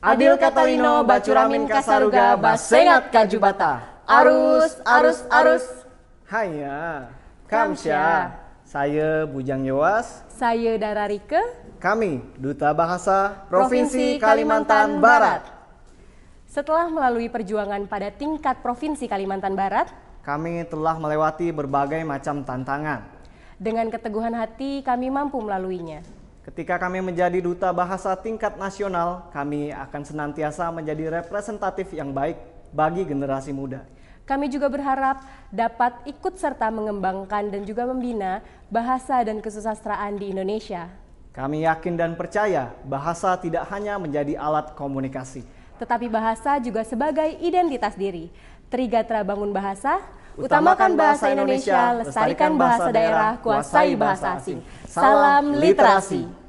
Adil Catalino Bacuramin Kasaruga Basengat Kajubata. Arus, arus, arus. Haiya Kamsya. Saya Bujang Yowas. Saya Dara Rike. Kami Duta Bahasa Provinsi, Provinsi Kalimantan, Kalimantan Barat. Setelah melalui perjuangan pada tingkat Provinsi Kalimantan Barat, kami telah melewati berbagai macam tantangan. Dengan keteguhan hati, kami mampu melaluinya. Ketika kami menjadi duta bahasa tingkat nasional, kami akan senantiasa menjadi representatif yang baik bagi generasi muda. Kami juga berharap dapat ikut serta mengembangkan dan juga membina bahasa dan kesusastraan di Indonesia. Kami yakin dan percaya bahasa tidak hanya menjadi alat komunikasi, tetapi bahasa juga sebagai identitas diri. Trigatra bangun bahasa, utamakan bahasa Indonesia, lestarikan bahasa daerah, kuasai bahasa asing. Salam literasi.